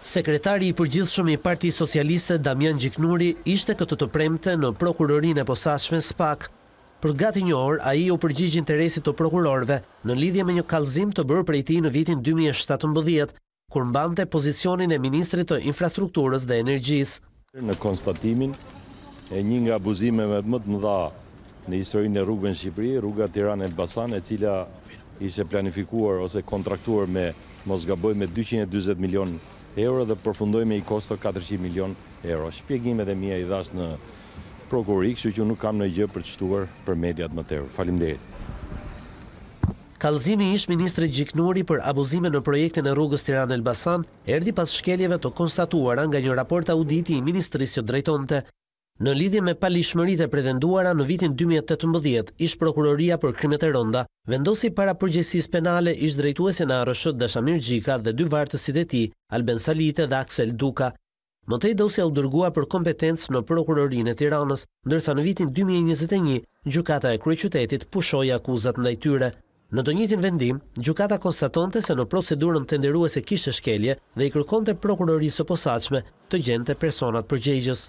Sekretari i përgjithshëm i Parti Socialiste Damian Gjiknuri ishte këtë të premte në prokurorin e posashme SPAK. Për gati një orë, a i u përgjigj interesit të prokurorve në lidhje me një kalzim të bërë prej ti në vitin 2017, kur mbante pozicionin e Ministrit të Infrastrukturës dhe Energjis. Në konstatimin e një nga abuzimeve më të mëdha në historinë e rrugëve në Shqipëri, rruga Tiranë e Basan, e cila ishe planifikuar ose kontraktuar me Mosgaboj me 220 milion euro dhe përfundoj me i kosto 400 milion euro. Shpjegimet e mija i dhasë në prokurik, që që nuk kam në gjë për qëtuar për mediat më tërë. Falim e. Kalzimi ish Ministre Gjiknori për abuzime në projekte në rrugës Tiran Elbasan, erdi pas shkeljeve të konstatuara nga një raport auditi i Ministrisë që drejtonte, Në lidhje me palishmërit e pretenduara në vitin 2018, ish prokuroria për krimet e ronda, vendosi para përgjësis penale ish drejtuese në arëshët Dashamir Gjika dhe dy vartësit e deti, Alben Salite dhe Aksel Duka. Mëtej dosja u dërgua për kompetencë në prokurorin e tiranës, ndërsa në vitin 2021, Gjukata e Kryqytetit pushoj akuzat ndaj tyre. Në të njëtin vendim, Gjukata konstatonte se në procedurën të nderuese kishtë shkelje dhe i kërkonte prokurorisë posaqme të gjente personat përgjegjës.